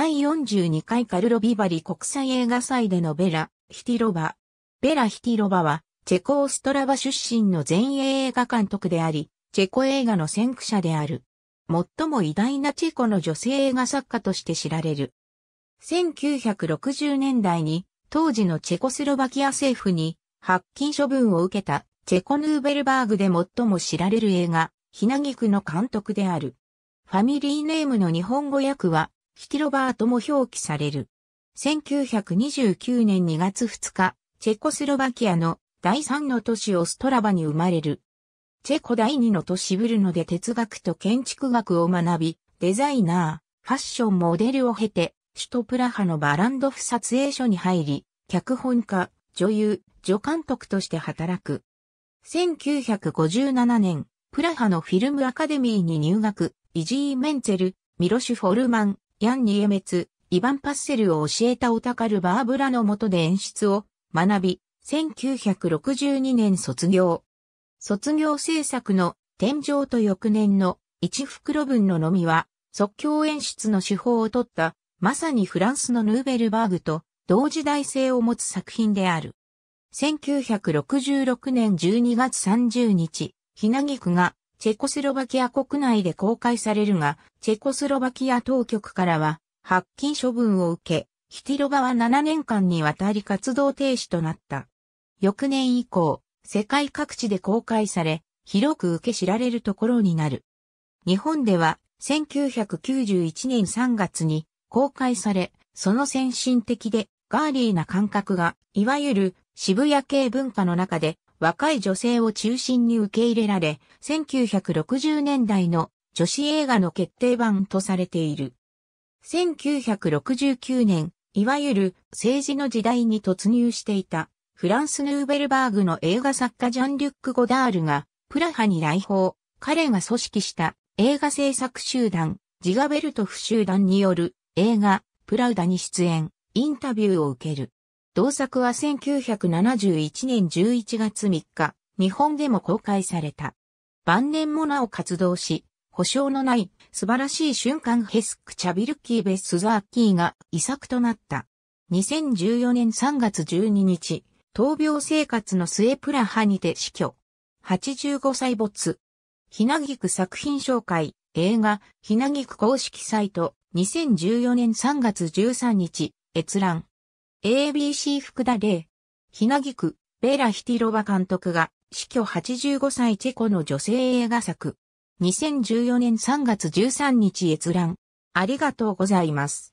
第42回カルロビバリ国際映画祭でのベラ・ヒティロバ。ベラ・ヒティロバは、チェコ・オストラバ出身の前衛映画監督であり、チェコ映画の先駆者である。最も偉大なチェコの女性映画作家として知られる。1960年代に、当時のチェコスロバキア政府に、発禁処分を受けた、チェコヌーベルバーグで最も知られる映画、ひなぎくの監督である。ファミリーネームの日本語訳は、ヒティロバートも表記される。1929年2月2日、チェコスロバキアの第3の都市オストラバに生まれる。チェコ第2の都市ブルノで哲学と建築学を学び、デザイナー、ファッションモデルを経て、首都プラハのバランドフ撮影所に入り、脚本家、女優、助監督として働く。1957年、プラハのフィルムアカデミーに入学、イジー・メンツェル、ミロシュ・フォルマン、ヤン・ニエメツ、イヴァン・パッセルを教えたオタカル・バーブラの下で演出を学び、1962年卒業。卒業制作の天井と翌年の一袋分ののみは即興演出の手法をとったまさにフランスのヌーベルバーグと同時代性を持つ作品である。1966年12月30日、ひなぎくがチェコスロバキア国内で公開されるが、チェコスロバキア当局からは、発禁処分を受け、ヒティロバは7年間にわたり活動停止となった。翌年以降、世界各地で公開され、広く受け知られるところになる。日本では、1991年3月に公開され、その先進的でガーリーな感覚が、いわゆる渋谷系文化の中で若い女性を中心に受け入れられ、1960年代の女子映画の決定版とされている。1969年、いわゆる政治の時代に突入していたフランス・ヌーベルバーグの映画作家ジャン・リュック・ゴダールがプラハに来訪、彼が組織した映画制作集団ジガベルトフ集団による映画プラウダに出演、インタビューを受ける。同作は1971年11月3日、日本でも公開された。晩年もなお活動し、保証のない素晴らしい瞬間ヘスク・チャビルキー・ベス・ザーキーが遺作となった。2014年3月12日、闘病生活の末プラハにて死去。85歳没。ひなぎく作品紹介、映画、ひなぎく公式サイト、2014年3月13日、閲覧。ABC 福田玲。ひなぎく、ベラ・ヒティロバ監督が、死去85歳チェコの女性映画作。2014年3月13日閲覧。ありがとうございます。